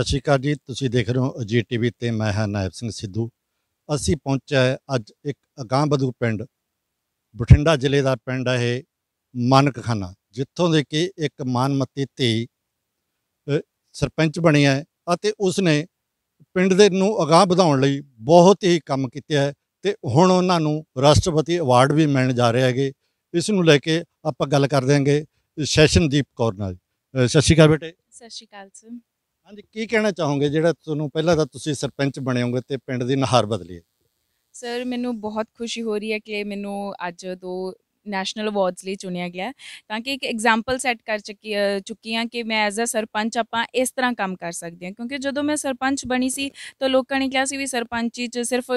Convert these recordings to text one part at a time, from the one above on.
ਸਤਿ ਸ਼੍ਰੀ ਅਕਾਲ ਜੀ ਤੁਸੀਂ ਦੇਖ ਰਹੇ ਹੋ ਅਜੀਤ ਟੀਵੀ ਤੇ ਮੈਂ ਹਾਂ ਨਾਇਬ ਸਿੰਘ ਸਿੱਧੂ ਅਸੀਂ ਪਹੁੰਚਿਆ ਹੈ ਅੱਜ ਇੱਕ ਅਗਾਂਬਦੂ ਪਿੰਡ ਬਠਿੰਡਾ ਜ਼ਿਲ੍ਹੇ ਦਾ ਪਿੰਡ ਹੈ ਇਹ ਮਾਨਕਖਾਨਾ ਜਿੱਥੋਂ ਦੇ ਕਿ ਇੱਕ ਮਾਨਮਤੀ ਧੀ ਸਰਪੰਚ ਬਣਿਆ ਹੈ ਅਤੇ ਉਸਨੇ ਪਿੰਡ ਦੇ ਨੂੰ ਅਗਾਹ ਵਧਾਉਣ ਲਈ ਬਹੁਤ ਹੀ ਕੰਮ ਕੀਤਾ ਹੈ ਤੇ ਹੁਣ ਉਹਨਾਂ ਨੂੰ ਰਾਸ਼ਟਰਪਤੀ ਅਵਾਰਡ ਵੀ ਮਿਲਣ ਜਾ ਰਹੇ ਹੈਗੇ ਇਸ ਨੂੰ ਲੈ ਕੇ ਆਪਾਂ ਗੱਲ ਕਰਦੇ ਦਿਆਂਗੇ ਸੈਸ਼ਨਦੀਪ ਕੌਰ ਨਾਲ ਸਤਿ ਸ਼੍ਰੀ ਅਕਾਲ ਬੇਟੇ ਸਤਿ ਸ਼੍ਰੀ ਅਕਾਲ ਸਰ ਹਾਂਜੀ ਕੀ ਕਹਿਣਾ ਚਾਹੋਗੇ ਜਿਹੜਾ ਤੁਹਾਨੂੰ ਪਹਿਲਾਂ ਤਾਂ ਤੁਸੀਂ ਸਰਪੰਚ ਬਣੇ ਹੋਗੇ ਤੇ ਪਿੰਡ ਦੀ ਨਹਾਰ ਬਦਲੀ ਹੈ ਸਰ ਮੈਨੂੰ ਬਹੁਤ ਖੁਸ਼ੀ ਹੋ ਰਹੀ ਹੈ ਕਿ ਮੈਨੂੰ ਅੱਜ ਦੋ ਨੈਸ਼ਨਲ ਅਵਾਰਡਸ ਲਈ ਚੁਣਿਆ ਗਿਆ ਤਾਂ ਕਿ ਇੱਕ ਐਗਜ਼ਾਮਪਲ ਸੈੱਟ ਕਰ ਚੁੱਕੀ ਚੁੱਕੀਆਂ ਕਿ ਮੈਂ ਐਜ਼ ਅ ਸਰਪੰਚ ਆਪਾਂ ਇਸ ਤਰ੍ਹਾਂ ਕੰਮ ਕਰ ਸਕਦੇ ਹਾਂ ਕਿਉਂਕਿ ਜਦੋਂ ਮੈਂ ਸਰਪੰਚ ਬਣੀ ਸੀ ਤਾਂ ਲੋਕਾਂ ਨੇ ਕਿਹਾ ਸੀ ਵੀ ਸਰਪੰਚੀ 'ਚ ਸਿਰਫ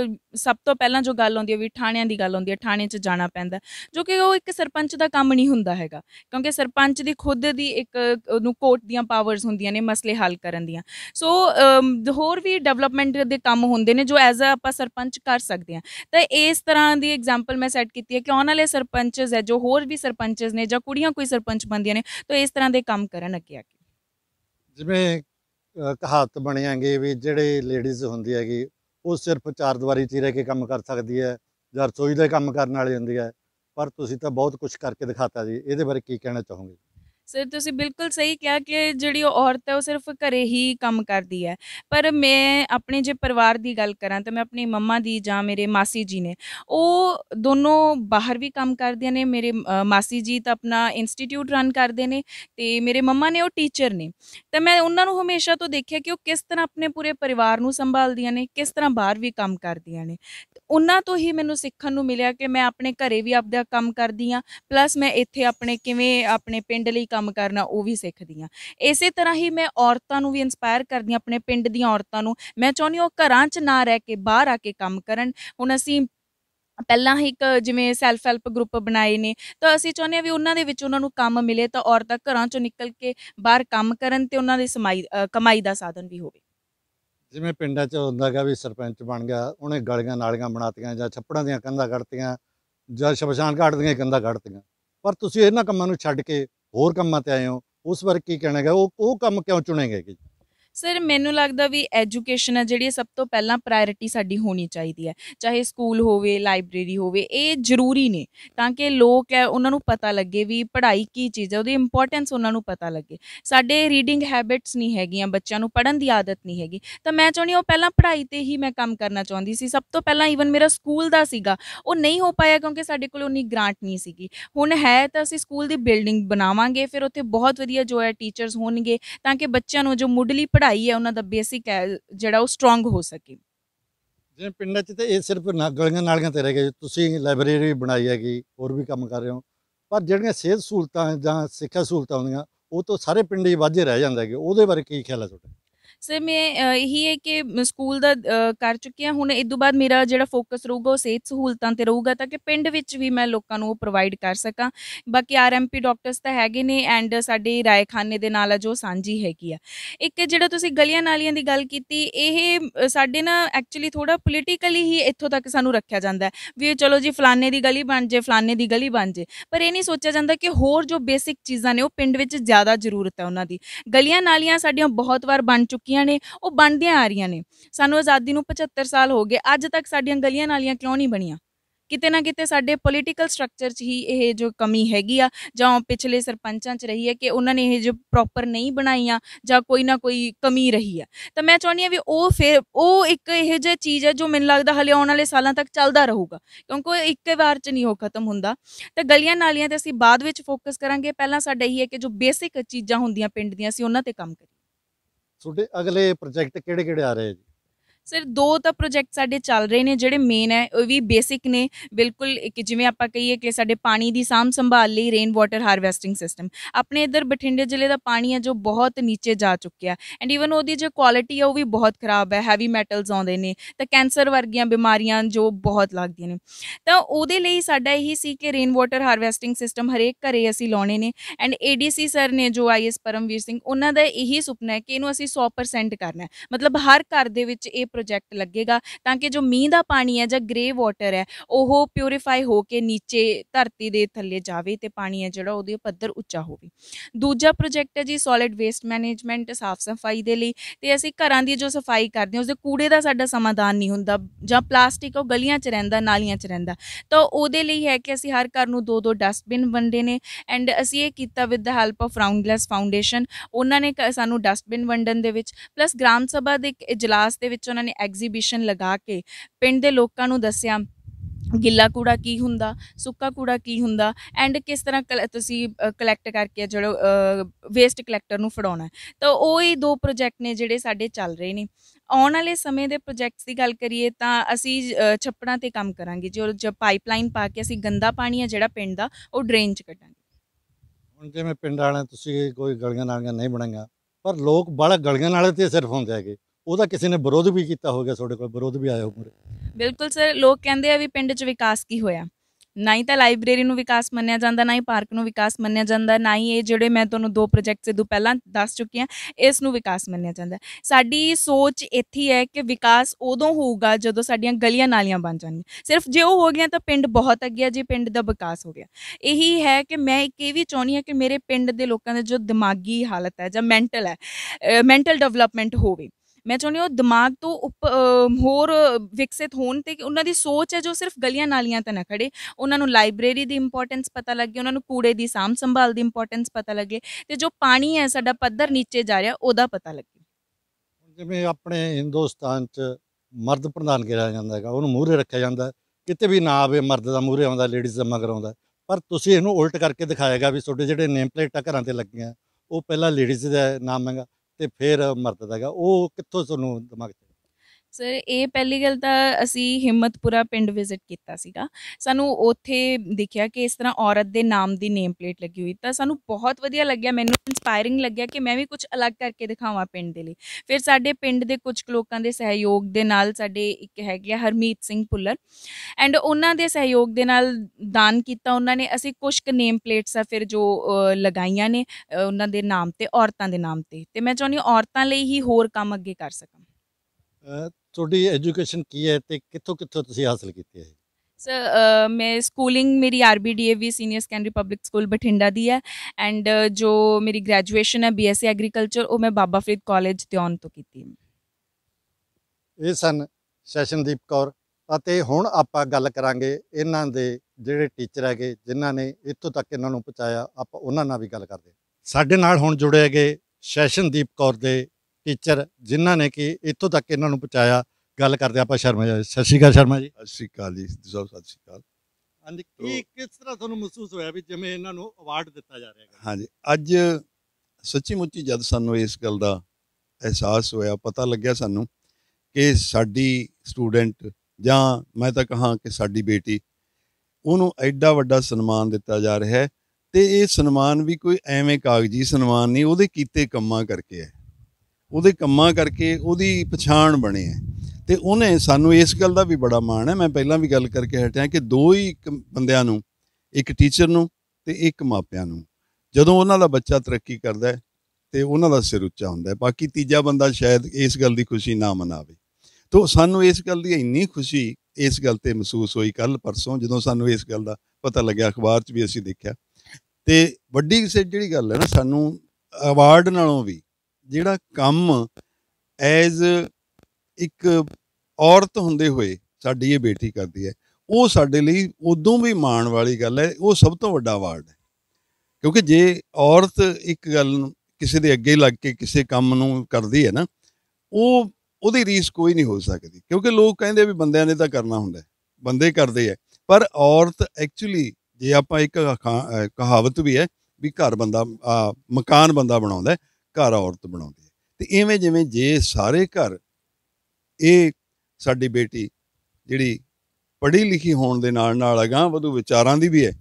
ਸਭ ਤੋਂ ਪਹਿਲਾਂ ਜੋ ਗੱਲ ਆਉਂਦੀ ਹੈ ਵੀ ਥਾਣਿਆਂ ਦੀ ਗੱਲ ਆਉਂਦੀ ਹੈ ਥਾਣੇ 'ਚ ਜਾਣਾ ਪੈਂਦਾ ਜੋ ਕਿ ਉਹ ਇੱਕ ਸਰਪੰਚ ਦਾ ਕੰਮ ਨਹੀਂ ਹੁੰਦਾ ਹੈਗਾ ਕਿਉਂਕਿ ਸਰਪੰਚ ਦੀ ਖੁਦ ਦੀ ਇੱਕ ਉਹਨੂੰ ਕੋਰਟ ਦੀਆਂ ਪਾਵਰਸ ਹੁੰਦੀਆਂ ਨੇ ਮਸਲੇ ਹੱਲ ਕਰਨ ਦੀਆਂ ਸੋ ਹੋਰ ਵੀ ਡਿਵੈਲਪਮੈਂਟ ਦੇ ਕੰਮ ਹੁੰਦੇ ਨੇ ਜੋ ਐਜ਼ ਅ ਆਪਾਂ ਸਰਪੰਚ ਕਰ ਸਕਦੇ ਹਾਂ ਤਾਂ ਇਸ ਤਰ੍ਹਾਂ ਦੀ ਐਗਜ਼ਾਮਪਲ ਮੈਂ ਸੈੱਟ ਕੀਤੀ ਹੈ ਕਿ ਆਉਣ ਵਾਲੇ ਸਰਪੰਚ ਸਰਪੰਚਸ ਹੈ ਜੋ ਹੋਰ ਵੀ ਸਰਪੰਚਸ ਨੇ ਜਾਂ ਕੁੜੀਆਂ ਕੋਈ ਸਰਪੰਚ ਬੰਦੀਆਂ ਨੇ ਤਾਂ ਇਸ ਤਰ੍ਹਾਂ ਦੇ ਕੰਮ ਕਰਨ ਅੱਗੇ ਆ ਕੇ ਜਿਵੇਂ ਕਹਾਵਤ ਬਣਿਆਗੇ ਵੀ ਜਿਹੜੇ ਲੇਡੀਜ਼ ਹੁੰਦੀ ਹੈਗੀ ਉਹ ਸਿਰਫ ਚਾਰ ਦੀਵਾਰੀ 'ਚ ਰਹਿ ਕੇ ਕੰਮ ਕਰ ਸਕਦੀ ਹੈ ਜਾਂ ਰਸੋਈ ਦਾ ਕੰਮ ਕਰਨ ਵਾਲੀ ਹੁੰਦੀ ਹੈ ਪਰ ਤੁਸੀਂ ਤਾਂ ਬਹੁਤ ਕੁਝ ਕਰਕੇ ਦਿਖਾਤਾ ਜੀ ਇਹਦੇ ਬਾਰੇ ਕੀ ਕਹਿਣਾ ਚਾਹੋਗੇ ਸਰ ਤੁਸੀਂ ਬਿਲਕੁਲ ਸਹੀ ਕਿਹਾ ਕਿ ਜਿਹੜੀ ਔਰਤ ਹੈ ਉਹ ਸਿਰਫ ਘਰੇ ਹੀ ਕੰਮ ਕਰਦੀ ਹੈ ਪਰ ਮੈਂ ਆਪਣੇ ਜੇ ਪਰਿਵਾਰ ਦੀ ਗੱਲ ਕਰਾਂ ਤਾਂ ਮੈਂ ਆਪਣੀ ਮੰਮਾ ਦੀ ਜਾਂ ਮੇਰੇ ਮਾਸੀ ਜੀ ਨੇ ਉਹ ਦੋਨੋਂ ਬਾਹਰ ਵੀ ਕੰਮ ਕਰਦੀਆਂ ਨੇ ਮੇਰੇ ਮਾਸੀ ਜੀ ਤਾਂ ਆਪਣਾ ਇੰਸਟੀਚਿਊਟ ਰਨ ਕਰਦੇ ਨੇ ਤੇ ਮੇਰੇ ਮੰਮਾ ਨੇ ਉਹ ਟੀਚਰ ਨੇ ਤਾਂ ਮੈਂ ਉਹਨਾਂ ਨੂੰ ਹਮੇਸ਼ਾ ਤੋਂ ਦੇਖਿਆ ਕਿ ਉਹ ਕਿਸ ਤਰ੍ਹਾਂ ਆਪਣੇ ਪੂਰੇ ਪਰਿਵਾਰ ਨੂੰ ਸੰਭਾਲਦੀਆਂ ਨੇ ਕਿਸ ਤਰ੍ਹਾਂ ਬਾਹਰ ਵੀ ਕੰਮ ਕਰਦੀਆਂ ਨੇ ਉਹਨਾਂ ਤੋਂ ਹੀ ਮੈਨੂੰ ਸਿੱਖਣ ਨੂੰ ਮਿਲਿਆ ਕਿ ਮੈਂ ਆਪਣੇ ਘਰੇ ਵੀ ਆਪਦਾ ਕੰਮ ਕਰਦੀ ਆ ਪਲੱਸ ਮੈਂ ਇੱਥੇ ਆਪਣੇ ਕਿਵੇਂ ਆਪਣੇ ਪਿੰਡ ਲਈ ਕੰਮ ਕਰਨਾ ਉਹ ਵੀ ਸਿੱਖਦੀ ਆ ਇਸੇ ਤਰ੍ਹਾਂ ਹੀ ਮੈਂ ਔਰਤਾਂ ਨੂੰ ਵੀ ਇਨਸਪਾਇਰ ਕਰਦੀ ਆ ਆਪਣੇ ਪਿੰਡ ਦੀਆਂ ਔਰਤਾਂ ਨੂੰ ਮੈਂ ਚਾਹੁੰਦੀ ਹਾਂ ਉਹ ਘਰਾਂ 'ਚ ਨਾ ਰਹਿ ਕੇ ਬਾਹਰ ਆ ਕੇ ਕੰਮ ਕਰਨ ਹੁਣ ਅਸੀਂ ਪਹਿਲਾਂ ਹੀ ਇੱਕ ਜਿਵੇਂ ਸੈਲਫ ਹੈਲਪ ਗਰੁੱਪ ਬਣਾਏ ਨੇ ਤਾਂ ਅਸੀਂ ਚਾਹੁੰਦੇ ਆ ਵੀ ਉਹਨਾਂ ਦੇ ਵਿੱਚ ਉਹਨਾਂ ਨੂੰ ਕੰਮ ਮਿਲੇ ਤਾਂ ਔਰਤਾਂ ਘਰਾਂ ਚੋਂ ਨਿਕਲ ਕੇ ਬਾਹਰ ਕੰਮ ਕਰਨ ਤੇ ਉਹਨਾਂ ਦੀ ਸਮਾਈ ਕਮਾਈ ਦਾ ਸਾਧਨ ਵੀ ਹੋਵੇ ਜਿਵੇਂ ਪਿੰਡਾਂ 'ਚ ਹੁੰਦਾਗਾ ਵੀ ਸਰਪੰਚ ਬਣ ਗਿਆ ਉਹਨੇ ਗਲੀਆਂ ਨਾਲੀਆਂ ਬਣਾਤੀਆਂ ਜਾਂ ਛੱਪੜਾਂ ਦੀਆਂ ਕੰਧਾਂ ਘੜਤੀਆਂ ਜਾਂ ਸ਼ਮਸ਼ਾਨ ਘਾਟ ਦੀਆਂ ਕੰਧਾਂ ਘੜਤੀਆਂ ਪਰ ਤੁਸੀਂ ਇਹਨਾਂ ਕੰਮਾਂ ਨੂੰ ਛੱਡ ਕੇ ਹੋਰ ਕੰਮਾਂ ਤੇ ਆਏ ਹੋ ਉਸ ਵਰਕ ਕੀ ਕਹਿਣਾ ਹੈਗਾ ਉਹ ਉਹ ਕੰਮ ਕਿਉਂ ਚੁਣੇਗੇ ਕਿ ਜੀ ਸਰ ਮੈਨੂੰ ਲੱਗਦਾ ਵੀ ਐਜੂਕੇਸ਼ਨ ਹੈ ਜਿਹੜੀ ਸਭ ਤੋਂ ਪਹਿਲਾਂ ਪ੍ਰਾਇੋਰਟੀ ਸਾਡੀ ਹੋਣੀ ਚਾਹੀਦੀ ਹੈ ਚਾਹੇ ਸਕੂਲ ਹੋਵੇ ਲਾਇਬ੍ਰੇਰੀ ਹੋਵੇ ਇਹ ਜ਼ਰੂਰੀ ਨੇ ਤਾਂ ਕਿ ਲੋਕ ਹੈ ਉਹਨਾਂ ਨੂੰ ਪਤਾ ਲੱਗੇ ਵੀ ਪੜ੍ਹਾਈ ਕੀ ਚੀਜ਼ ਹੈ ਉਹਦੀ ਇੰਪੋਰਟੈਂਸ ਉਹਨਾਂ ਨੂੰ ਪਤਾ ਲੱਗੇ ਸਾਡੇ ਰੀਡਿੰਗ ਹੈਬਿਟਸ ਨਹੀਂ ਹੈਗੀਆਂ ਬੱਚਿਆਂ ਨੂੰ ਪੜ੍ਹਨ ਦੀ ਆਦਤ ਨਹੀਂ ਹੈਗੀ ਤਾਂ ਮੈਂ ਚਾਹੁੰਦੀ ਉਹ ਪਹਿਲਾਂ ਪੜ੍ਹਾਈ ਤੇ ਹੀ ਮੈਂ ਕੰਮ ਕਰਨਾ ਚਾਹੁੰਦੀ ਸੀ ਸਭ ਤੋਂ ਪਹਿਲਾਂ ਈਵਨ ਮੇਰਾ ਸਕੂਲ ਦਾ ਸੀਗਾ ਉਹ ਨਹੀਂ ਹੋ ਪਾਇਆ ਕਿਉਂਕਿ ਸਾਡੇ ਕੋਲ ਉਨੀ ਗ੍ਰਾਂਟ ਨਹੀਂ ਸੀਗੀ ਹੁਣ ਹੈ ਤਾਂ ਅਸੀਂ ਸਕੂਲ ਦੀ ਬਿਲਡਿੰਗ ਬਣਾਵਾਂਗੇ ਫਿਰ ਉੱਥੇ ਬਹੁਤ ਵਧੀਆ ਜੋ ਹੈ ਟੀਚਰਸ ਹੋਣਗੇ ਤਾਂ ਕਿ ਬੱਚਿਆਂ ਨੂੰ ਜੋ ਮੁੱਢਲੀ ਪੜ੍ਹਾਈ ਹੈ ਉਹਨਾਂ ਦਾ ਬੇਸਿਕ ਹੈ ਜਿਹੜਾ ਉਹ ਸਟਰੋਂਗ ਹੋ ਸਕੇ ਜਿਵੇਂ ਪਿੰਡਾਂ 'ਚ ਤੇ ਇਹ ਸਿਰਫ ਗਲੀਆਂ ਨਾਲੀਆਂ ਤੇ ਰਹਿ ਗਏ ਤੁਸੀਂ ਲਾਇਬ੍ਰੇਰੀ ਵੀ ਬਣਾਈ ਹੈਗੀ ਹੋਰ ਵੀ ਕੰਮ ਕਰ ਰਹੇ ਹੋ ਪਰ ਜਿਹੜੀਆਂ ਸਿਹਤ ਸਹੂਲਤਾਂ ਜਾਂ ਸਿੱਖਿਆ ਸਹੂਲਤਾਂ ਹੁੰਦੀਆਂ ਉਹ ਤੋਂ ਸਾਰੇ ਪਿੰਡ ਹੀ ਵਾਝੇ ਰਹਿ ਜਾਂਦਾ ਹੈਗੇ ਉਹਦੇ ਬਾਰੇ ਕੀ ਖਿਆਲ ਹੈ ਤੁਹਾਡਾ ਸਰ ਮੈਂ ਇਹੀ ਹੈ ਕਿ ਸਕੂਲ ਦਾ ਕਰ ਚੁੱਕੀ ਹਾਂ ਹੁਣ ਇਸ ਤੋਂ ਬਾਅਦ ਮੇਰਾ ਜਿਹੜਾ ਫੋਕਸ ਰਹੂਗਾ ਉਹ ਸਿਹਤ ਸਹੂਲਤਾਂ ਤੇ ਰਹੂਗਾ ਤਾਂ ਕਿ ਪਿੰਡ ਵਿੱਚ ਵੀ ਮੈਂ ਲੋਕਾਂ ਨੂੰ ਉਹ ਪ੍ਰੋਵਾਈਡ ਕਰ ਸਕਾਂ ਬਾਕੀ ਆਰਐਮਪੀ ਡਾਕਟਰਸ ਤਾਂ ਹੈਗੇ ਨੇ ਐਂਡ ਸਾਡੇ ਰਾਏਖਾਨੇ ਦੇ ਨਾਲ ਜੋ ਸਾਂਝੀ ਹੈਗੀ ਆ ਇੱਕ ਜਿਹੜਾ ਤੁਸੀਂ ਗਲੀਆਂ ਨਾਲੀਆਂ ਦੀ ਗੱਲ ਕੀਤੀ ਇਹ ਸਾਡੇ ਨਾ ਐਕਚੁਅਲੀ ਥੋੜਾ ਪੋਲੀਟੀਕਲੀ ਹੀ ਇੱਥੋਂ ਤੱਕ ਸਾਨੂੰ ਰੱਖਿਆ ਜਾਂਦਾ ਵੀ ਚਲੋ ਜੀ ਫਲਾਣੇ ਦੀ ਗਲੀ ਬਣ ਜੇ ਫਲਾਣੇ ਦੀ ਗਲੀ ਬਣ ਜੇ ਪਰ ਇਹ ਨਹੀਂ ਸੋਚਿਆ ਜਾਂਦਾ ਕਿ ਹੋਰ ਜੋ ਬੇਸਿਕ ਚੀਜ਼ਾਂ ਨੇ ਉਹ ਪਿੰਡ ਵਿੱਚ ਜ਼ਿਆਦਾ ਜ਼ਰੂਰਤ ਹੈ ਉਹਨਾਂ ਦੀ ਗਲੀਆਂ ਨਾਲੀਆਂ ਸਾਡੀਆਂ ਬਹੁਤ ਵਾਰ ਬਣ ਚੁੱਕੀਆਂ ਝਲਕੀਆਂ ਨੇ ਉਹ ਬਣਦੀਆਂ ਆ ਰਹੀਆਂ ਨੇ ਸਾਨੂੰ ਆਜ਼ਾਦੀ ਨੂੰ 75 ਸਾਲ ਹੋ ਗਏ ਅੱਜ ਤੱਕ ਸਾਡੀਆਂ ਗਲੀਆਂ ਨਾਲੀਆਂ ਕਿਉਂ ਨਹੀਂ ਬਣੀਆਂ ਕਿਤੇ ਨਾ ਕਿਤੇ ਸਾਡੇ ਪੋਲੀਟੀਕਲ ਸਟਰਕਚਰ 'ਚ ਹੀ ਇਹ ਜੋ ਕਮੀ ਹੈਗੀ ਆ ਜਾਂ ਪਿਛਲੇ ਸਰਪੰਚਾਂ 'ਚ ਰਹੀ ਹੈ ਕਿ ਉਹਨਾਂ ਨੇ ਇਹ ਜੋ ਪ੍ਰੋਪਰ ਨਹੀਂ ਬਣਾਈਆਂ ਜਾਂ ਕੋਈ ਨਾ ਕੋਈ ਕਮੀ ਰਹੀ ਆ ਤਾਂ ਮੈਂ ਚਾਹੁੰਦੀ ਆ ਵੀ ਉਹ ਫਿਰ ਉਹ ਇੱਕ ਇਹ ਜਿਹੀ ਚੀਜ਼ ਹੈ ਜੋ ਮੈਨੂੰ ਲੱਗਦਾ ਹਲੇ ਆਉਣ ਵਾਲੇ ਸਾਲਾਂ ਤੱਕ ਚੱਲਦਾ ਰਹੂਗਾ ਕਿਉਂਕਿ ਇੱਕ ਵਾਰ 'ਚ ਨਹੀਂ ਉਹ ਖਤਮ ਹੁੰਦਾ ਤਾਂ ਗਲੀਆਂ ਨਾਲੀਆਂ ਤੇ ਅਸੀਂ ਬਾਅਦ ਵਿੱਚ ਫੋਕਸ ਕਰਾਂਗੇ ਪਹਿਲਾਂ ਸਾਡਾ ਇਹ ਹੈ ਕਿ ਜੋ ਬੇਸਿਕ ਚੀਜ਼ਾਂ ਹੁੰਦੀਆਂ ਪਿੰਡ ਦੀਆਂ ਅਸੀਂ ਉਹਨਾਂ ਤੇ ਕੰਮ ਕਰੀਏ ਤੁਹਾਡੇ ਅਗਲੇ ਪ੍ਰੋਜੈਕਟ ਕਿਹੜੇ ਕਿਹੜੇ ਆ ਰਹੇ ਜੀ ਸਰ ਦੋ ਤਾਂ ਪ੍ਰੋਜੈਕਟ ਸਾਡੇ ਚੱਲ ਰਹੇ ਨੇ ਜਿਹੜੇ ਮੇਨ ਹੈ ਉਹ ਵੀ ਬੇਸਿਕ ਨੇ ਬਿਲਕੁਲ ਜਿਵੇਂ ਆਪਾਂ ਕਹੀਏ ਕਿ ਸਾਡੇ ਪਾਣੀ ਦੀ ਸਾਮ ਸੰਭਾਲ ਲਈ ਰੇਨ ਵਾਟਰ ਹਾਰਵੈਸਟਿੰਗ ਸਿਸਟਮ ਆਪਣੇ ਇਧਰ ਬਠਿੰਡੇ ਜ਼ਿਲ੍ਹੇ ਦਾ ਪਾਣੀ ਹੈ ਜੋ ਬਹੁਤ ਨੀਚੇ ਜਾ ਚੁੱਕਿਆ ਐਂਡ ਇਵਨ ਉਹਦੀ ਜੋ ਕੁਆਲਿਟੀ ਹੈ ਉਹ ਵੀ ਬਹੁਤ ਖਰਾਬ ਹੈ ਹੈਵੀ ਮੈਟਲਸ ਆਉਂਦੇ ਨੇ ਤਾਂ ਕੈਂਸਰ ਵਰਗੀਆਂ ਬਿਮਾਰੀਆਂ ਜੋ ਬਹੁਤ ਲੱਗਦੀਆਂ ਨੇ ਤਾਂ ਉਹਦੇ ਲਈ ਸਾਡਾ ਇਹੀ ਸੀ ਕਿ ਰੇਨ ਵਾਟਰ ਹਾਰਵੈਸਟਿੰਗ ਸਿਸਟਮ ਹਰੇਕ ਘਰੇ ਅਸੀਂ ਲਾਉਣੇ ਨੇ ਐਂਡ ਏਡੀਸੀ ਸਰ ਨੇ ਜੋ ਆਈਐਸ ਪਰਮਵੀਰ ਸਿੰਘ ਉਹਨਾਂ ਦਾ ਇਹੀ ਸੁਪਨਾ ਹੈ ਕਿ ਇਹਨੂੰ ਅਸੀਂ 100% ਕਰਨਾ ਹੈ ਮਤਲਬ ਹਰ ਘਰ ਦੇ ਵਿੱਚ ਇਹ ਪ੍ਰੋਜੈਕਟ ਲੱਗੇਗਾ ਤਾਂ ਕਿ ਜੋ ਮੀਂਹ ਦਾ ਪਾਣੀ ਹੈ ਜਾਂ ਗ੍ਰੇ ਵਾਟਰ ਹੈ ਉਹ ਪਿਉਰੀਫਾਈ ਹੋ ਕੇ ਨੀਚੇ ਧਰਤੀ ਦੇ ਥੱਲੇ ਜਾਵੇ ਤੇ ਪਾਣੀ ਹੈ ਜਿਹੜਾ ਉਹਦੇ ਪੱਧਰ ਉੱਚਾ ਹੋਵੇ ਦੂਜਾ ਪ੍ਰੋਜੈਕਟ ਹੈ ਜੀ ਸੋਲਿਡ ਵੇਸਟ ਮੈਨੇਜਮੈਂਟ ਸਾਫ ਸਫਾਈ ਦੇ ਲਈ ਤੇ ਅਸੀਂ ਘਰਾਂ ਦੀ ਜੋ ਸਫਾਈ ਕਰਦੇ ਹਾਂ ਉਸਦੇ ਕੂੜੇ ਦਾ ਸਾਡਾ ਸਮਾਧਾਨ ਨਹੀਂ ਹੁੰਦਾ ਜਾਂ ਪਲਾਸਟਿਕ ਉਹ ਗਲੀਆਂ 'ਚ ਰਹਿੰਦਾ ਨਾਲੀਆਂ 'ਚ ਰਹਿੰਦਾ ਤਾਂ ਉਹਦੇ ਲਈ ਹੈ ਕਿ ਅਸੀਂ ਹਰ ਘਰ ਨੂੰ ਦੋ ਦੋ ਡਸਟਬਿਨ ਵੰਡੇ ਨੇ ਐਂਡ ਅਸੀਂ ਇਹ ਕੀਤਾ with the help of Roundglass Foundation ਉਹਨਾਂ ਨੇ ਸਾਨੂੰ ਡਸਟਬਿਨ ਵੰਡਣ ਦੇ ਵਿੱਚ ਪਲੱਸ ਗ੍ਰਾਮ ਸਭਾ ਦੇ ਇੱਕ ਇਜਲਾਸ ਦੇ ਵਿੱਚ ਉਹਨਾਂ ਉਹਨਾਂ ਨੇ ਐਗਜ਼ੀਬਿਸ਼ਨ ਲਗਾ ਕੇ ਪਿੰਡ ਦੇ ਲੋਕਾਂ ਨੂੰ ਦੱਸਿਆ ਗਿੱਲਾ ਕੂੜਾ ਕੀ ਹੁੰਦਾ ਸੁੱਕਾ ਕੂੜਾ ਕੀ ਹੁੰਦਾ ਐਂਡ ਕਿਸ ਤਰ੍ਹਾਂ ਤੁਸੀਂ ਕਲੈਕਟ ਕਰਕੇ ਜਿਹੜਾ ਵੇਸਟ ਕਲੈਕਟਰ ਨੂੰ ਫੜਾਉਣਾ ਤਾਂ ਉਹ ਹੀ ਦੋ ਪ੍ਰੋਜੈਕਟ ਨੇ ਜਿਹੜੇ ਸਾਡੇ ਚੱਲ ਰਹੇ ਨੇ ਆਉਣ ਵਾਲੇ ਸਮੇਂ ਦੇ ਪ੍ਰੋਜੈਕਟਸ ਦੀ ਗੱਲ ਕਰੀਏ ਤਾਂ ਅਸੀਂ ਛੱਪੜਾਂ ਤੇ ਕੰਮ ਕਰਾਂਗੇ ਜੋ ਜੋ ਪਾਈਪਲਾਈਨ ਪਾ ਕੇ ਅਸੀਂ ਗੰਦਾ ਪਾਣੀ ਹੈ ਜਿਹੜਾ ਪਿੰਡ ਦਾ ਉਹ ਡਰੇਨ ਚ ਕੱਢਾਂਗੇ ਹੁਣ ਜਿਵੇਂ ਪਿੰਡ ਵਾਲਿਆਂ ਤੁਸੀਂ ਕੋਈ ਗਲੀਆਂ ਨਾਲੀਆਂ ਨਹੀਂ ਬਣਾਈਆਂ ਪਰ ਲੋਕ ਬੜਾ ਗਲੀਆਂ ਨਾਲੇ ਤੇ ਸਿਰਫ ਹੁੰਦੇ ਹੈਗੇ ਉਹਦਾ ਕਿਸੇ ਨੇ ਵਿਰੋਧ ਵੀ ਕੀਤਾ ਹੋਗਾ ਤੁਹਾਡੇ ਕੋਲ ਵਿਰੋਧ ਵੀ ਆਇਆ ਹੋਊਗਾ ਬਿਲਕੁਲ ਸਰ ਲੋਕ ਕਹਿੰਦੇ ਆ ਵੀ ਪਿੰਡ 'ਚ ਵਿਕਾਸ ਕੀ ਹੋਇਆ ਨਾ ਹੀ ਤਾਂ ਲਾਇਬ੍ਰੇਰੀ ਨੂੰ ਵਿਕਾਸ ਮੰਨਿਆ ਜਾਂਦਾ ਨਾ ਹੀ ਪਾਰਕ ਨੂੰ ਵਿਕਾਸ ਮੰਨਿਆ ਜਾਂਦਾ ਨਾ ਹੀ ਇਹ ਜਿਹੜੇ ਮੈਂ ਤੁਹਾਨੂੰ ਦੋ ਪ੍ਰੋਜੈਕਟ ਤੋਂ ਪਹਿਲਾਂ ਦੱਸ ਚੁੱਕੀ ਆ ਇਸ ਨੂੰ ਵਿਕਾਸ ਮੰਨਿਆ ਜਾਂਦਾ ਸਾਡੀ ਸੋਚ ਇੱਥੇ ਹੈ ਕਿ ਵਿਕਾਸ ਉਦੋਂ ਹੋਊਗਾ ਜਦੋਂ ਸਾਡੀਆਂ ਗਲੀਆਂ ਨਾਲੀਆਂ ਬਣ ਜਾਣਗੀਆਂ ਸਿਰਫ ਜੇ ਉਹ ਹੋ ਗਿਆ ਤਾਂ ਪਿੰਡ ਬਹੁਤ ਅੱਗੇ ਜੇ ਪਿੰਡ ਦਾ ਵਿਕਾਸ ਹੋ ਗਿਆ ਇਹੀ ਹੈ ਕਿ ਮੈਂ ਇੱਕ ਇਹ ਵੀ ਚਾਹੁੰਦੀ ਹਾਂ ਕਿ ਮੇਰੇ ਪਿੰਡ ਦੇ ਲੋਕਾਂ ਦੇ ਜੋ ਦਿਮਾਗੀ ਹਾਲਤ ਹੈ ਜਾਂ ਮੈਂਟਲ ਹੈ ਮੈਂਟਲ ਡਿਵੈਲਪਮੈਂਟ ਹੋਵੇ ਮੈਂ ਚਾਹੁੰਦੀ ਹਾਂ ਉਹ ਦਿਮਾਗ ਤੋਂ ਹੋਰ ਵਿਕਸਿਤ ਹੋਣ ਤੇ ਕਿ ਉਹਨਾਂ ਦੀ ਸੋਚ ਹੈ ਜੋ ਸਿਰਫ ਗਲੀਆਂ ਨਾਲੀਆਂ ਤਾਂ ਨਾ ਖੜੇ ਉਹਨਾਂ ਨੂੰ ਲਾਇਬ੍ਰੇਰੀ ਦੀ ਇੰਪੋਰਟੈਂਸ ਪਤਾ ਲੱਗੇ ਉਹਨਾਂ ਨੂੰ ਕੂੜੇ ਦੀ ਸਾਂਭ ਸੰਭਾਲ ਦੀ ਇੰਪੋਰਟੈਂਸ ਪਤਾ ਲੱਗੇ ਤੇ ਜੋ ਪਾਣੀ ਹੈ ਸਾਡਾ ਪੱਧਰ ਨੀਚੇ ਜਾ ਰਿਹਾ ਉਹਦਾ ਪਤਾ ਲੱਗੇ ਜਿਵੇਂ ਆਪਣੇ ਹਿੰਦੁਸਤਾਨ 'ਚ ਮਰਦ ਪ੍ਰਧਾਨ ਕਿਹਾ ਜਾਂਦਾ ਹੈਗਾ ਉਹਨੂੰ ਮੂਹਰੇ ਰੱਖਿਆ ਜਾਂਦਾ ਕਿਤੇ ਵੀ ਨਾ ਆਵੇ ਮਰਦ ਦਾ ਮੂਹਰੇ ਆਉਂਦਾ ਲੇਡੀਜ਼ ਦਾ ਮਗਰ ਆਉਂਦਾ ਪਰ ਤੁਸੀਂ ਇਹਨੂੰ ਉਲਟ ਕਰਕੇ ਦਿਖਾਏਗਾ ਵੀ ਤੁਹਾਡੇ ਜਿਹੜੇ ਨੇਮ ਪਲੇਟਾਂ ਘਰਾਂ ਤੇ ਲੱਗੀਆਂ ਉਹ ਪਹਿਲਾਂ ਲੇਡੀਜ਼ ਦਾ ਨਾਮ ਹੈਗਾ ਤੇ ਫਿਰ ਮਰਦਾ ਹੈਗਾ ਉਹ ਕਿੱਥੋਂ ਤੁਹਾਨੂੰ ਦਿਮਾਗ 'ਚ ਸਰ ਇਹ ਪਹਿਲੀ ਗੱਲ ਤਾਂ ਅਸੀਂ ਹਿੰਮਤਪੁਰਾ ਪਿੰਡ ਵਿਜ਼ਿਟ ਕੀਤਾ ਸੀਗਾ ਸਾਨੂੰ ਉੱਥੇ ਦੇਖਿਆ ਕਿ ਇਸ ਤਰ੍ਹਾਂ ਔਰਤ ਦੇ ਨਾਮ ਦੀ ਨੇਮ ਪਲੇਟ ਲੱਗੀ ਹੋਈ ਤਾਂ ਸਾਨੂੰ ਬਹੁਤ ਵਧੀਆ ਲੱਗਿਆ ਮੈਨੂੰ ਇਨਸਪਾਇਰਿੰਗ ਲੱਗਿਆ ਕਿ ਮੈਂ ਵੀ ਕੁਝ ਅਲੱਗ ਕਰਕੇ ਦਿਖਾਵਾਂ ਪਿੰਡ ਦੇ ਲਈ ਫਿਰ ਸਾਡੇ ਪਿੰਡ ਦੇ ਕੁਝ ਲੋਕਾਂ ਦੇ ਸਹਿਯੋਗ ਦੇ ਨਾਲ ਸਾਡੇ ਇੱਕ ਹੈਗੇ ਹਰਮੀਤ ਸਿੰਘ ਪੁੱਲਰ ਐਂਡ ਉਹਨਾਂ ਦੇ ਸਹਿਯੋਗ ਦੇ ਨਾਲ ਦਾਨ ਕੀਤਾ ਉਹਨਾਂ ਨੇ ਅਸੀਂ ਕੁਝ ਕੁ ਨੇਮ ਪਲੇਟਸ ਆ ਫਿਰ ਜੋ ਲਗਾਈਆਂ ਨੇ ਉਹਨਾਂ ਦੇ ਨਾਮ ਤੇ ਔਰਤਾਂ ਦੇ ਨਾਮ ਤੇ ਤੇ ਮੈਂ ਚਾਹੁੰਦੀ ਔਰਤਾਂ ਲਈ ਹੀ ਹੋਰ ਕੰਮ ਅੱਗੇ ਕਰ ਸਕਾਂ ਤੁਹਾਡੀ ਐਜੂਕੇਸ਼ਨ ਕੀ ਹੈ ਤੇ ਕਿੱਥੋਂ ਕਿੱਥੋਂ ਤੁਸੀਂ ਹਾਸਲ ਕੀਤੀ ਹੈ ਸਰ ਮੈਂ ਸਕੂਲਿੰਗ ਮੇਰੀ RBDAV senior secondary public school Bathinda ਦੀ ਹੈ ਐਂਡ ਜੋ ਮੇਰੀ ਗ੍ਰੈਜੂਏਸ਼ਨ ਹੈ ਬੀਐਸਸੀ ਐਗਰੀਕਲਚਰ e ਉਹ ਮੈਂ ਬਾਬਾ ਫਰੀਦ ਕਾਲਜ ਤਿਉਨ ਤੋਂ ਕੀਤੀ ਹੈ ਇਹ ਸਨ ਸੈਸ਼ਨਦੀਪ ਕੌਰ ਅਤੇ ਹੁਣ ਆਪਾਂ ਗੱਲ ਕਰਾਂਗੇ ਇਹਨਾਂ ਦੇ ਜਿਹੜੇ ਟੀਚਰ ਹੈਗੇ ਜਿਨ੍ਹਾਂ ਨੇ ਇੱਥੋਂ ਤੱਕ ਇਹਨਾਂ ਨੂੰ ਪਹੁੰਚਾਇਆ ਆਪਾਂ ਉਹਨਾਂ ਨਾਲ ਵੀ ਗੱਲ ਕਰਦੇ ਸਾਡੇ ਨਾਲ ਹੁਣ ਜੁੜੇ ਹੈਗੇ ਸੈਸ਼ਨਦੀਪ ਕੌਰ ਦੇ ਟੀਚਰ ਜਿਨ੍ਹਾਂ ਨੇ ਕਿ ਇੱਥੋਂ ਤੱਕ ਇਹਨਾਂ ਨੂੰ ਪਹੁੰਚਾਇਆ ਗੱਲ ਕਰਦੇ ਆਪਾਂ ਸ਼ਰਮਾ ਜੀ ਸਤਿ ਸ਼੍ਰੀ ਅਕਾਲ ਸ਼ਰਮਾ ਜੀ ਸਤਿ ਸ਼੍ਰੀ ਅਕਾਲ ਜੀ ਸਭ ਸਤਿ ਸ਼੍ਰੀ ਅਕਾਲ ਹਾਂਜੀ ਕੀ ਕਿਸ ਤਰ੍ਹਾਂ ਤੁਹਾਨੂੰ ਮਹਿਸੂਸ ਹੋਇਆ ਵੀ ਜਿਵੇਂ ਇਹਨਾਂ ਨੂੰ ਅਵਾਰਡ ਦਿੱਤਾ ਜਾ ਰਿਹਾ ਹੈ ਹਾਂਜੀ ਅੱਜ ਸੱਚੀ ਮੁੱਚੀ ਜਦ ਸਾਨੂੰ ਇਸ ਗੱਲ ਦਾ ਅਹਿਸਾਸ ਹੋਇਆ ਪਤਾ ਲੱਗਿਆ ਸਾਨੂੰ ਕਿ ਸਾਡੀ ਸਟੂਡੈਂਟ ਜਾਂ ਮੈਂ ਤਾਂ ਕਹਾਂ ਕਿ ਸਾਡੀ ਬੇਟੀ ਉਹਨੂੰ ਐਡਾ ਵੱਡਾ ਸਨਮਾਨ ਦਿੱਤਾ ਜਾ ਰਿਹਾ ਹੈ ਤੇ ਇਹ ਸਨਮਾਨ ਵੀ ਕੋਈ ਐਵੇਂ ਕਾਗਜ਼ੀ ਸਨਮਾਨ ਨਹੀਂ ਉਹਦੇ ਕੀਤੇ ਕੰਮਾਂ ਕਰਕੇ ਹੈ ਉਹਦੇ ਕੰਮਾਂ ਕਰਕੇ ਉਹਦੀ ਪਛਾਣ ਬਣੀ ਹੈ ਤੇ ਉਹਨੇ ਸਾਨੂੰ ਇਸ ਗੱਲ ਦਾ ਵੀ ਬੜਾ ਮਾਣ ਹੈ ਮੈਂ ਪਹਿਲਾਂ ਵੀ ਗੱਲ ਕਰਕੇ ਹਟਿਆ ਕਿ ਦੋ ਹੀ ਬੰਦਿਆਂ ਨੂੰ ਇੱਕ ਟੀਚਰ ਨੂੰ ਤੇ ਇੱਕ ਮਾਪਿਆਂ ਨੂੰ ਜਦੋਂ ਉਹਨਾਂ ਦਾ ਬੱਚਾ ਤਰੱਕੀ ਕਰਦਾ ਹੈ ਤੇ ਉਹਨਾਂ ਦਾ ਸਿਰ ਉੱਚਾ ਹੁੰਦਾ ਹੈ ਬਾਕੀ ਤੀਜਾ ਬੰਦਾ ਸ਼ਾਇਦ ਇਸ ਗੱਲ ਦੀ ਖੁਸ਼ੀ ਨਾ ਮਨਾਵੇ ਤੋਂ ਸਾਨੂੰ ਇਸ ਗੱਲ ਦੀ ਇੰਨੀ ਖੁਸ਼ੀ ਇਸ ਗੱਲ ਤੇ ਮਹਿਸੂਸ ਹੋਈ ਕੱਲ ਪਰਸੋਂ ਜਦੋਂ ਸਾਨੂੰ ਇਸ ਗੱਲ ਦਾ ਪਤਾ ਲੱਗਿਆ ਅਖਬਾਰ 'ਚ ਵੀ ਅਸੀਂ ਦੇਖਿਆ ਤੇ ਵੱਡੀ ਜਿਹੜੀ ਗੱਲ ਹੈ ਨਾ ਸਾਨੂੰ ਅਵਾਰਡ ਨਾਲੋਂ ਵੀ ਜਿਹੜਾ ਕੰਮ ਐਜ਼ ਇੱਕ ਔਰਤ ਹੁੰਦੇ ਹੋਏ ਸਾਡੀ ਇਹ ਬੇਟੀ ਕਰਦੀ ਹੈ ਉਹ ਸਾਡੇ ਲਈ ਉਦੋਂ ਵੀ ਮਾਣ ਵਾਲੀ ਗੱਲ ਹੈ ਉਹ ਸਭ ਤੋਂ ਵੱਡਾ ਅਵਾਰਡ ਹੈ ਕਿਉਂਕਿ ਜੇ ਔਰਤ ਇੱਕ ਗੱਲ ਕਿਸੇ ਦੇ ਅੱਗੇ ਲੱਗ ਕੇ ਕਿਸੇ ਕੰਮ ਨੂੰ ਕਰਦੀ ਹੈ ਨਾ ਉਹ ਉਹਦੀ ਰੀਸ ਕੋਈ ਨਹੀਂ ਹੋ ਸਕਦੀ ਕਿਉਂਕਿ ਲੋਕ ਕਹਿੰਦੇ ਵੀ ਬੰਦਿਆਂ ਨੇ ਤਾਂ ਕਰਨਾ ਹੁੰਦਾ ਬੰਦੇ ਕਰਦੇ ਆ ਪਰ ਔਰਤ ਐਕਚੁਅਲੀ ਜੇ ਆਪਾਂ ਇੱਕ ਕਹਾਵਤ ਵੀ ਹੈ ਵੀ ਘਰ ਬੰਦਾ ਮਕਾਨ ਬੰਦਾ ਬਣਾਉਂਦਾ ਘਰ ਔਰਤ ਬਣਾਉਂਦੀ ਹੈ ਤੇ ਇਵੇਂ ਜਿਵੇਂ ਜੇ ਸਾਰੇ ਘਰ ਇਹ ਸਾਡੀ ਬੇਟੀ ਜਿਹੜੀ ਪੜ੍ਹੀ ਲਿਖੀ ਹੋਣ ਦੇ ਨਾਲ ਨਾਲ ਅਗਾਹ ਵਧੂ ਵਿਚਾਰਾਂ ਦੀ ਵੀ ਹੈ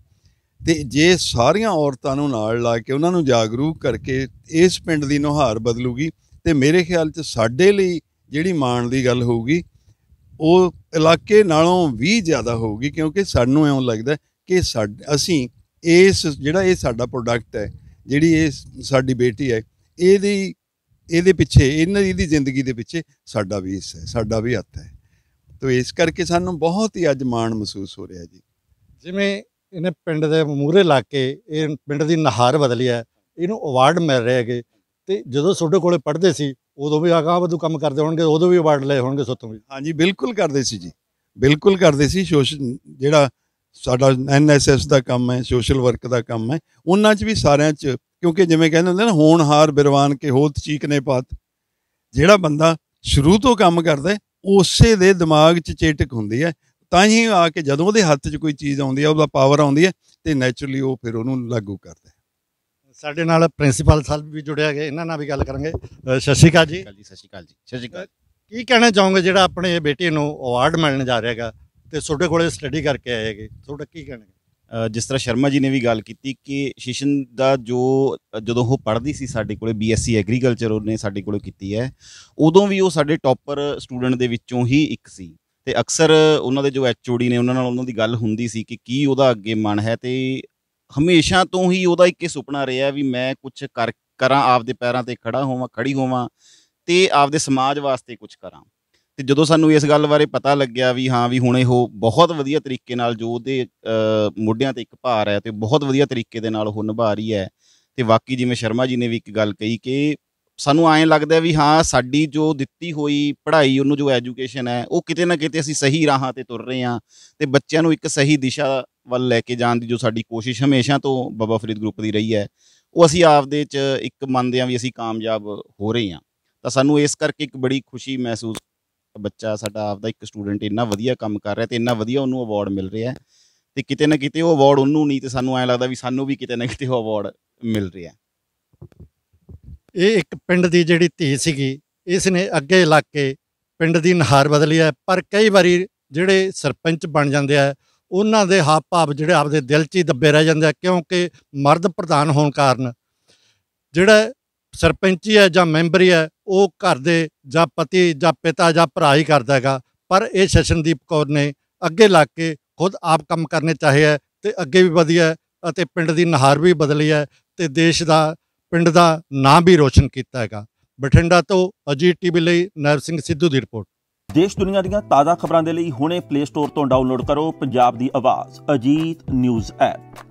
ਤੇ ਜੇ ਸਾਰੀਆਂ ਔਰਤਾਂ ਨੂੰ ਨਾਲ ਲਾ ਕੇ ਉਹਨਾਂ ਨੂੰ ਜਾਗਰੂਕ ਕਰਕੇ ਇਸ ਪਿੰਡ ਦੀ ਨੁਹਾਰ ਬਦਲੂਗੀ ਤੇ ਮੇਰੇ ਖਿਆਲ 'ਚ ਸਾਡੇ ਲਈ ਜਿਹੜੀ ਮਾਣ ਦੀ ਗੱਲ ਹੋਊਗੀ ਉਹ ਇਲਾਕੇ ਨਾਲੋਂ ਵੀ ਜ਼ਿਆਦਾ ਹੋਊਗੀ ਕਿਉਂਕਿ ਸਾਨੂੰ ਐਉਂ ਲੱਗਦਾ ਕਿ ਸਾਡੇ ਅਸੀਂ ਇਸ ਜਿਹੜਾ ਇਹ ਸਾਡਾ ਪ੍ਰੋਡਕਟ ਹੈ ਜਿਹੜੀ ਇਹ ਸਾਡੀ ਬੇਟੀ ਹੈ ਇਹਦੀ ਇਹਦੇ ਪਿੱਛੇ ਇਹਨਾਂ ਦੀ ਜ਼ਿੰਦਗੀ ਦੇ ਪਿੱਛੇ ਸਾਡਾ ਵੀ ਹਿੱਸਾ ਹੈ ਸਾਡਾ ਵੀ ਹੱਥ ਹੈ ਤੋ ਇਸ ਕਰਕੇ ਸਾਨੂੰ ਬਹੁਤ ਹੀ ਅੱਜ ਮਾਣ ਮਹਿਸੂਸ ਹੋ ਰਿਹਾ ਜੀ ਜਿਵੇਂ ਇਹਨੇ ਪਿੰਡ ਦੇ ਮੂਰੇ ਲਾ ਕੇ ਇਹ ਪਿੰਡ ਦੀ ਨਹਾਰ ਬਦਲਿਆ ਇਹਨੂੰ ਅਵਾਰਡ ਮਿਲ ਰਹੇ ਹੈਗੇ ਤੇ ਜਦੋਂ ਤੁਹਾਡੇ ਕੋਲੇ ਪੜਦੇ ਸੀ ਉਦੋਂ ਵੀ ਆਗਾ ਬਦੂ ਕੰਮ ਕਰਦੇ ਹੋਣਗੇ ਉਦੋਂ ਵੀ ਅਵਾਰਡ ਲਏ ਹੋਣਗੇ ਸੋਤੋਂ ਵੀ ਹਾਂਜੀ ਬਿਲਕੁਲ ਕਰਦੇ ਸੀ ਜੀ ਬਿਲਕੁਲ ਕਰਦੇ ਸੀ ਸੋਸ਼ਲ ਜਿਹੜਾ ਸਾਡਾ ਐਨਐਸਐਸ ਦਾ ਕੰਮ ਹੈ ਸੋਸ਼ਲ ਵਰਕ ਦਾ ਕੰਮ ਹੈ ਉਹਨਾਂ 'ਚ ਵੀ ਸਾਰਿਆਂ 'ਚ ਕਿਉਂਕਿ ਜਿਵੇਂ ਕਹਿੰਦੇ ਹੁੰਦੇ ਨਾ ਹਾਰ ਬਿਰਵਾਨ ਕੇ ਹੋਤ ਚੀਕ ਨੇ ਪਾਤ ਜਿਹੜਾ ਬੰਦਾ ਸ਼ੁਰੂ ਤੋਂ ਕੰਮ ਕਰਦਾ ਉਸੇ ਦੇ ਦਿਮਾਗ 'ਚ ਚੇਟਕ ਹੁੰਦੀ ਹੈ ਤਾਂ ਹੀ ਆ ਕੇ ਜਦੋਂ ਉਹਦੇ ਹੱਥ 'ਚ ਕੋਈ ਚੀਜ਼ ਆਉਂਦੀ ਹੈ ਉਹਦਾ ਪਾਵਰ ਆਉਂਦੀ ਹੈ ਤੇ ਨੇਚਰਲੀ ਉਹ ਫਿਰ ਉਹਨੂੰ ਲਾਗੂ ਕਰਦਾ ਸਾਡੇ ਨਾਲ ਪ੍ਰਿੰਸੀਪਲ ਸਾਹਿਬ ਵੀ ਜੁੜੇ ਹੈਗੇ ਇਹਨਾਂ ਨਾਲ ਵੀ ਗੱਲ ਕਰਾਂਗੇ ਸਤਿ ਸ਼੍ਰੀ ਅਕਾਲ ਜੀ ਸਤਿ ਸ਼੍ਰੀ ਅਕਾਲ ਜੀ ਸਤਿ ਸ਼੍ਰੀ ਅਕਾਲ ਕੀ ਕਹਿਣਾ ਚਾਹੋਗੇ ਜਿਹੜਾ ਆਪਣੇ ਬੇਟੇ ਨੂੰ ਅਵਾਰਡ ਮਿਲਣ ਜਾ ਰਿਹਾ ਹੈਗਾ ਤੇ ਤੁਹਾਡੇ ਕੋਲੇ ਸਟੱਡੀ ਕਰਕੇ ਆਏਗੇ ਤੁਹਾਡਾ ਕੀ ਕਹਿਣਾ ਜਿਸ ਤਰ੍ਹਾਂ ਸ਼ਰਮਾ ਜੀ ਨੇ ਵੀ ਗੱਲ ਕੀਤੀ ਕਿ ਸ਼ਿਸ਼ਨ ਦਾ ਜੋ ਜਦੋਂ ਉਹ ਪੜ੍ਹਦੀ ਸੀ ਸਾਡੇ ਕੋਲੇ ਬੀਐਸਸੀ ਐਗਰੀਕਲਚਰ ਉਹਨੇ ਸਾਡੇ ਕੋਲੇ ਕੀਤੀ ਹੈ ਉਦੋਂ ਵੀ ਉਹ ਸਾਡੇ ਟੌਪਰ ਸਟੂਡੈਂਟ ਦੇ ਵਿੱਚੋਂ ਹੀ ਇੱਕ ਸੀ ਤੇ ਅਕਸਰ ਉਹਨਾਂ ਦੇ ਜੋ ਐਚਓਡੀ ਨੇ ਉਹਨਾਂ ਨਾਲ ਉਹਨਾਂ ਦੀ ਗੱਲ ਹੁੰਦੀ ਸੀ ਕਿ ਕੀ ਉਹਦਾ ਅੱਗੇ ਮਨ ਹੈ ਤੇ ਹਮੇਸ਼ਾ ਤੋਂ ਹੀ ਉਹਦਾ ਇੱਕ ਹੀ ਸੁਪਨਾ ਰਿਹਾ ਵੀ ਮੈਂ ਕੁਝ ਕਰ ਕਰਾਂ ਆਪਦੇ ਪੈਰਾਂ ਤੇ ਖੜਾ ਹੋਵਾਂ ਖੜੀ ਹੋਵਾਂ ਤੇ ਆਪਦੇ ਸਮਾਜ ਵਾਸਤੇ ਕੁਝ ਕਰਾਂ ਤੇ ਜਦੋਂ ਸਾਨੂੰ ਇਸ ਗੱਲ ਬਾਰੇ ਪਤਾ ਲੱਗਿਆ ਵੀ ਹਾਂ ਵੀ ਹੁਣ ਇਹ ਬਹੁਤ ਵਧੀਆ ਤਰੀਕੇ ਨਾਲ ਜੋ ਉਹਦੇ ਮੋਢਿਆਂ ਤੇ ਇੱਕ ਭਾਰ ਹੈ ਤੇ ਬਹੁਤ ਵਧੀਆ ਤਰੀਕੇ ਦੇ ਨਾਲ ਉਹ ਨਿਭਾ ਰਹੀ ਹੈ ਤੇ ਬਾਕੀ ਜਿਵੇਂ ਸ਼ਰਮਾ ਜੀ ਨੇ ਵੀ ਇੱਕ ਗੱਲ ਕਹੀ ਕਿ ਸਾਨੂੰ ਐਂ ਲੱਗਦਾ ਵੀ ਹਾਂ ਸਾਡੀ ਜੋ ਦਿੱਤੀ ਹੋਈ ਪੜ੍ਹਾਈ ਉਹਨੂੰ ਜੋ ਐਜੂਕੇਸ਼ਨ ਹੈ ਉਹ ਕਿਤੇ ਨਾ ਕਿਤੇ ਅਸੀਂ ਸਹੀ ਰਾਹਾਂ ਤੇ ਤੁਰ ਰਹੇ ਹਾਂ ਤੇ ਬੱਚਿਆਂ ਨੂੰ ਇੱਕ ਸਹੀ ਦਿਸ਼ਾ ਵੱਲ ਲੈ ਕੇ ਜਾਣ ਦੀ ਜੋ ਸਾਡੀ ਕੋਸ਼ਿਸ਼ ਹਮੇਸ਼ਾ ਤੋਂ ਬਾਬਾ ਫਰੀਦ ਗਰੁੱਪ ਦੀ ਰਹੀ ਹੈ ਉਹ ਅਸੀਂ ਆਪਦੇ ਚ ਇੱਕ ਮੰਨਦੇ ਹਾਂ ਵੀ ਅਸੀਂ ਕਾਮਯਾਬ ਹੋ ਰਹੇ ਹਾਂ ਤਾਂ ਸਾਨੂੰ ਇਸ ਕਰਕੇ ਇੱਕ ਬੜੀ ਖੁਸ਼ੀ ਮਹਿਸੂਸ ਬੱਚਾ ਸਾਡਾ ਆਪਦਾ ਇੱਕ ਸਟੂਡੈਂਟ ਇੰਨਾ ਵਧੀਆ ਕੰਮ ਕਰ ਰਿਹਾ ਤੇ ਇੰਨਾ ਵਧੀਆ ਉਹਨੂੰ ਅਵਾਰਡ ਮਿਲ ਰਿਹਾ ਤੇ ਕਿਤੇ ਨਾ ਕਿਤੇ ਉਹ ਅਵਾਰਡ ਉਹਨੂੰ ਨਹੀਂ ਤੇ ਸਾਨੂੰ ਐ ਲੱਗਦਾ ਵੀ ਸਾਨੂੰ ਵੀ ਕਿਤੇ ਨਾ ਕਿਤੇ ਉਹ ਅਵਾਰਡ ਮਿਲ ਰਿਹਾ ਇਹ ਇੱਕ ਪਿੰਡ ਦੀ ਜਿਹੜੀ ਧੀ ਸੀਗੀ ਇਸ ਨੇ ਅੱਗੇ ਇਲਾਕੇ ਪਿੰਡ ਦੀ ਨਹਾਰ ਬਦਲੀ ਹੈ ਪਰ ਕਈ ਵਾਰੀ ਜਿਹੜੇ ਸਰਪੰਚ ਬਣ ਜਾਂਦੇ ਆ ਉਹਨਾਂ ਦੇ ਹਾਵ ਭਾਵ ਜਿਹੜੇ ਆਪਦੇ ਦਿਲ 'ਚ ਹੀ ਦੱਬੇ ਰਹਿ ਜਾਂਦੇ ਆ ਕਿਉਂਕਿ ਮਰਦ ਪ੍ਰਧਾਨ ਹੋਣ ਕਾਰਨ ਜਿਹੜਾ ਸਰਪੰਚੀ ਹੈ ਜਾਂ ਮੈਂਬਰੀ ਹੈ ਉਹ ਘਰ ਦੇ ਜਾਂ ਪਤੀ ਜਾਂ ਪਿਤਾ ਜਾਂ ਭਰਾ ਹੀ ਕਰਦਾ ਹੈਗਾ ਪਰ ਇਹ ਸ਼ਸ਼ਨਦੀਪ ਕੌਰ ਨੇ ਅੱਗੇ ਲੱਗ ਕੇ ਖੁਦ ਆਪ ਕੰਮ ਕਰਨੇ ਚਾਹੇ ਹੈ ਤੇ ਅੱਗੇ ਵੀ ਵਧੀਆ ਅਤੇ ਪਿੰਡ ਦੀ ਨਹਾਰ ਵੀ ਬਦਲੀ ਹੈ ਤੇ ਦੇਸ਼ ਦਾ ਪਿੰਡ ਦਾ ਨਾਂ ਵੀ ਰੋਸ਼ਨ ਕੀਤਾ ਹੈਗਾ ਬਠਿੰਡਾ ਤੋਂ ਅਜੀਤ ਟੀਵੀ ਲਈ ਨਰ ਸਿੰਘ ਸਿੱਧੂ ਦੀ ਰਿਪੋਰਟ ਦੇਸ਼ ਦੁਨੀਆ ਦੀਆਂ ਤਾਜ਼ਾ ਖਬਰਾਂ ਦੇ ਲਈ ਹੁਣੇ ਪਲੇ ਸਟੋਰ ਤੋਂ ਡਾਊਨਲੋਡ ਕਰੋ ਪੰਜਾਬ ਦੀ ਆਵਾਜ਼ ਅਜੀਤ ਨਿਊਜ਼ ਐਪ